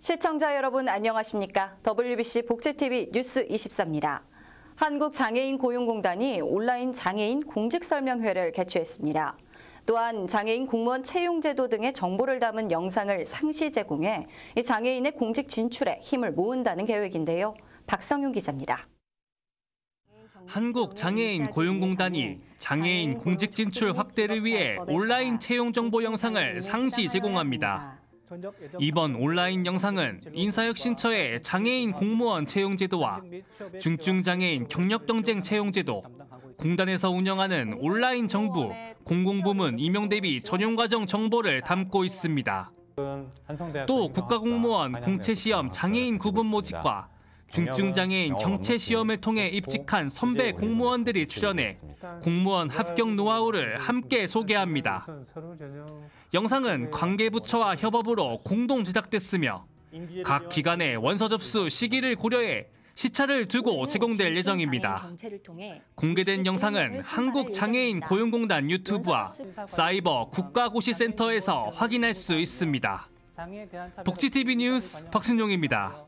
시청자 여러분 안녕하십니까? WBC 복지TV 뉴스 24입니다. 한국장애인 고용공단이 온라인 장애인 공직설명회를 개최했습니다. 또한 장애인 공무원 채용제도 등의 정보를 담은 영상을 상시 제공해 장애인의 공직 진출에 힘을 모은다는 계획인데요. 박성윤 기자입니다. 한국장애인 고용공단이 장애인 공직 진출 확대를 위해 온라인 채용 정보 영상을 상시 제공합니다. 이번 온라인 영상은 인사혁신처의 장애인 공무원 채용제도와 중증장애인 경력경쟁 채용제도, 공단에서 운영하는 온라인 정부, 네, 공공부문 네, 임용 대비 전용과정 정보를 네, 담고 있습니다. 또 국가공무원 공채시험 장애인 구분 모집과 중증장애인 경체 시험을 통해 입직한 선배 공무원들이 출연해 공무원 네, 합격 노하우를 함께 소개합니다. 영상은 네, 관계부처와 협업으로 공동 제작됐으며 각 기관의 원서 접수 시기를 고려해 시차를 두고 제공될 예정입니다. 공개된 영상은 한국장애인 고용공단 유튜브와 사이버 국가고시센터에서 확인할 수 있습니다. 복지TV 뉴스 박순용입니다.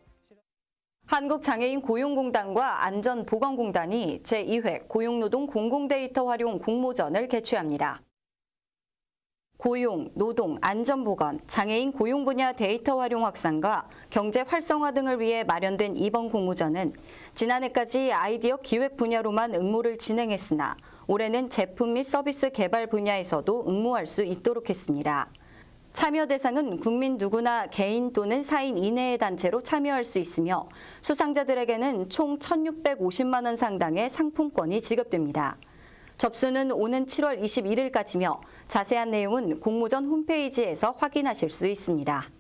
한국장애인 고용공단과 안전보건공단이 제2회 고용노동 공공데이터 활용 공모전을 개최합니다. 고용, 노동, 안전보건, 장애인 고용 분야 데이터 활용 확산과 경제 활성화 등을 위해 마련된 이번 공모전은 지난해까지 아이디어 기획 분야로만 응모를 진행했으나 올해는 제품 및 서비스 개발 분야에서도 응모할 수 있도록 했습니다. 참여 대상은 국민 누구나 개인 또는 사인 이내의 단체로 참여할 수 있으며 수상자들에게는 총 1,650만 원 상당의 상품권이 지급됩니다. 접수는 오는 7월 21일까지며 자세한 내용은 공모전 홈페이지에서 확인하실 수 있습니다.